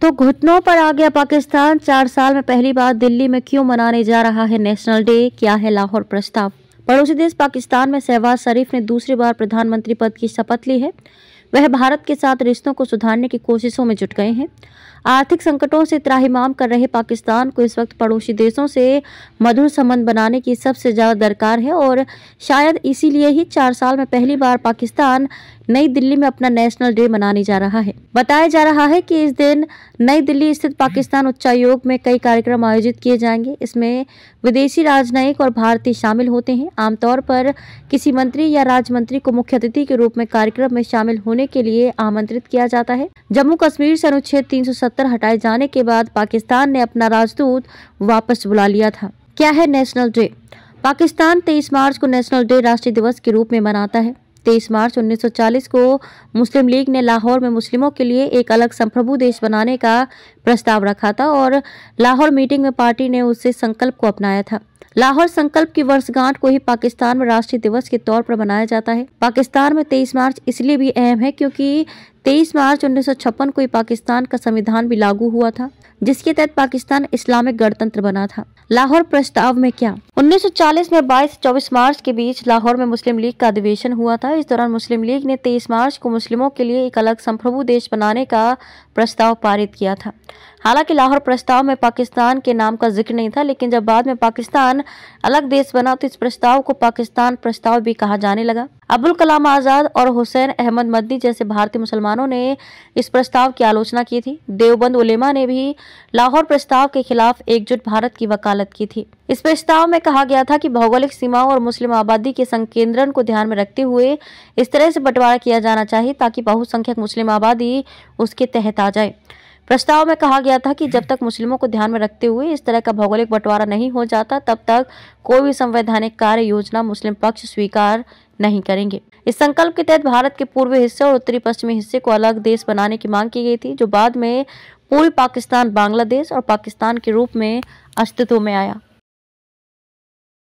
तो घुटनों पर आ गया पाकिस्तान चार साल में पहली बार दिल्ली में क्यों मनाने जा रहा है नेशनल डे क्या है लाहौर प्रस्ताव पड़ोसी देश पाकिस्तान में शहबाज शरीफ ने दूसरी बार प्रधानमंत्री पद की शपथ ली है वह भारत के साथ रिश्तों को सुधारने की कोशिशों में जुट गए हैं आर्थिक संकटों से त्राहिमाम कर रहे पाकिस्तान को इस वक्त पड़ोसी देशों से मधुर संबंध बनाने की सबसे ज़्यादा दरकार है और शायद इसीलिए ही चार साल में पहली बार पाकिस्तान नई दिल्ली में अपना नेशनल डे मनाने जा रहा है बताया जा रहा है कि इस दिन नई दिल्ली स्थित पाकिस्तान उच्चायोग में कई कार्यक्रम आयोजित किए जाएंगे इसमें विदेशी राजनयिक और भारतीय शामिल होते हैं आमतौर पर किसी मंत्री या राज्य मंत्री को मुख्य अतिथि के रूप में कार्यक्रम में शामिल होने के लिए आमंत्रित किया जाता है जम्मू कश्मीर से अनुच्छेद तीन हटाए जाने के बाद पाकिस्तान ने अपना राजदूत वापस बुला लिया था क्या है नेशनल डे पाकिस्तान 23 मार्च को नेशनल डे राष्ट्रीय दिवस के रूप में मनाता है तेईस मार्च 1940 को मुस्लिम लीग ने लाहौर में मुस्लिमों के लिए एक अलग संप्रभु देश बनाने का प्रस्ताव रखा था और लाहौर मीटिंग में पार्टी ने उसे संकल्प को अपनाया था लाहौर संकल्प की वर्षगांठ को ही पाकिस्तान में राष्ट्रीय दिवस के तौर पर मनाया जाता है पाकिस्तान में 23 मार्च इसलिए भी अहम है क्योंकि 23 मार्च उन्नीस को ही पाकिस्तान का संविधान भी लागू हुआ था जिसके तहत पाकिस्तान इस्लामिक गणतंत्र बना था लाहौर प्रस्ताव में क्या 1940 में 22 24 मार्च के बीच लाहौर में मुस्लिम लीग का अधिवेशन हुआ था इस दौरान मुस्लिम लीग ने 23 मार्च को मुस्लिमों के लिए एक अलग संप्रभु देश बनाने का प्रस्ताव पारित किया था हालांकि लाहौर प्रस्ताव में पाकिस्तान के नाम का जिक्र नहीं था लेकिन जब बाद में पाकिस्तान अलग देश बना तो इस प्रस्ताव को पाकिस्तान प्रस्ताव भी कहा जाने लगा अबुल कलाम आज़ाद और हुसैन अहमद मदनी जैसे भारतीय मुसलमानों ने इस प्रस्ताव की आलोचना की थी देवबंद उलेमा ने भी लाहौर प्रस्ताव के खिलाफ एकजुट भारत की वकालत की थी इस प्रस्ताव में कहा गया था कि भौगोलिक सीमाओं और मुस्लिम आबादी के संकेंद्रण को ध्यान में रखते हुए इस तरह से बंटवारा किया जाना चाहिए ताकि बहुसंख्यक मुस्लिम आबादी उसके तहत आ जाए प्रस्ताव में कहा गया था कि जब तक मुस्लिमों को ध्यान में रखते हुए इस तरह का भौगोलिक बंटवारा नहीं हो जाता तब तक कोई भी संवैधानिक कार्य योजना मुस्लिम पक्ष स्वीकार नहीं करेंगे इस संकल्प के तहत भारत के पूर्वी हिस्से और उत्तरी पश्चिमी हिस्से को अलग देश बनाने की मांग की गई थी जो बाद में पूर्वी पाकिस्तान बांग्लादेश और पाकिस्तान के रूप में अस्तित्व में आया